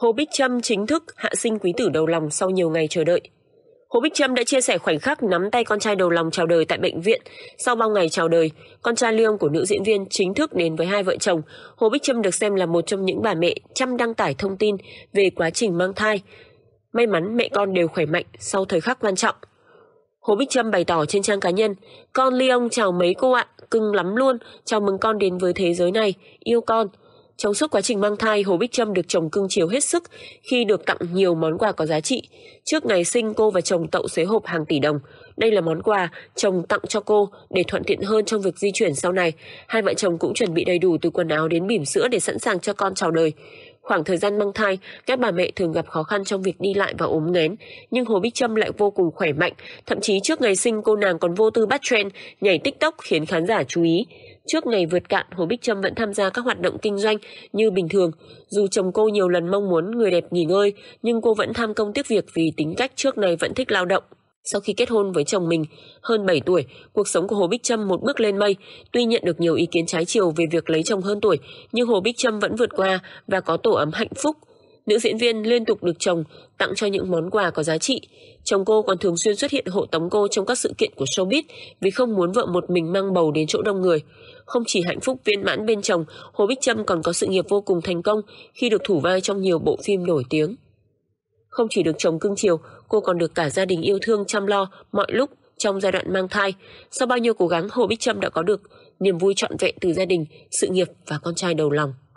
Hồ Bích Trâm chính thức hạ sinh quý tử đầu lòng sau nhiều ngày chờ đợi. Hồ Bích Trâm đã chia sẻ khoảnh khắc nắm tay con trai đầu lòng chào đời tại bệnh viện. Sau bao ngày chào đời, con trai Liêm của nữ diễn viên chính thức đến với hai vợ chồng. Hồ Bích Trâm được xem là một trong những bà mẹ chăm đăng tải thông tin về quá trình mang thai. May mắn mẹ con đều khỏe mạnh sau thời khắc quan trọng. Hồ Bích Trâm bày tỏ trên trang cá nhân, con Ly ông chào mấy cô ạ, cưng lắm luôn, chào mừng con đến với thế giới này, yêu con, trong suốt quá trình mang thai, Hồ Bích Trâm được chồng cưng chiều hết sức khi được tặng nhiều món quà có giá trị. Trước ngày sinh cô và chồng tậu xế hộp hàng tỷ đồng. Đây là món quà chồng tặng cho cô để thuận tiện hơn trong việc di chuyển sau này. Hai vợ chồng cũng chuẩn bị đầy đủ từ quần áo đến bỉm sữa để sẵn sàng cho con chào đời. Khoảng thời gian mang thai, các bà mẹ thường gặp khó khăn trong việc đi lại và ốm nghén, nhưng Hồ Bích Trâm lại vô cùng khỏe mạnh, thậm chí trước ngày sinh cô nàng còn vô tư bắt trend, nhảy TikTok khiến khán giả chú ý. Trước ngày vượt cạn, Hồ Bích Trâm vẫn tham gia các hoạt động kinh doanh như bình thường. Dù chồng cô nhiều lần mong muốn người đẹp nghỉ ngơi, nhưng cô vẫn tham công tiếc việc vì tính cách trước này vẫn thích lao động. Sau khi kết hôn với chồng mình, hơn 7 tuổi, cuộc sống của Hồ Bích Trâm một bước lên mây. Tuy nhận được nhiều ý kiến trái chiều về việc lấy chồng hơn tuổi, nhưng Hồ Bích Trâm vẫn vượt qua và có tổ ấm hạnh phúc. Nữ diễn viên liên tục được chồng tặng cho những món quà có giá trị. Chồng cô còn thường xuyên xuất hiện hộ tống cô trong các sự kiện của showbiz vì không muốn vợ một mình mang bầu đến chỗ đông người. Không chỉ hạnh phúc viên mãn bên chồng, Hồ Bích Trâm còn có sự nghiệp vô cùng thành công khi được thủ vai trong nhiều bộ phim nổi tiếng. Không chỉ được chồng cưng chiều, cô còn được cả gia đình yêu thương chăm lo mọi lúc trong giai đoạn mang thai. Sau bao nhiêu cố gắng, Hồ Bích Trâm đã có được niềm vui trọn vẹn từ gia đình, sự nghiệp và con trai đầu lòng.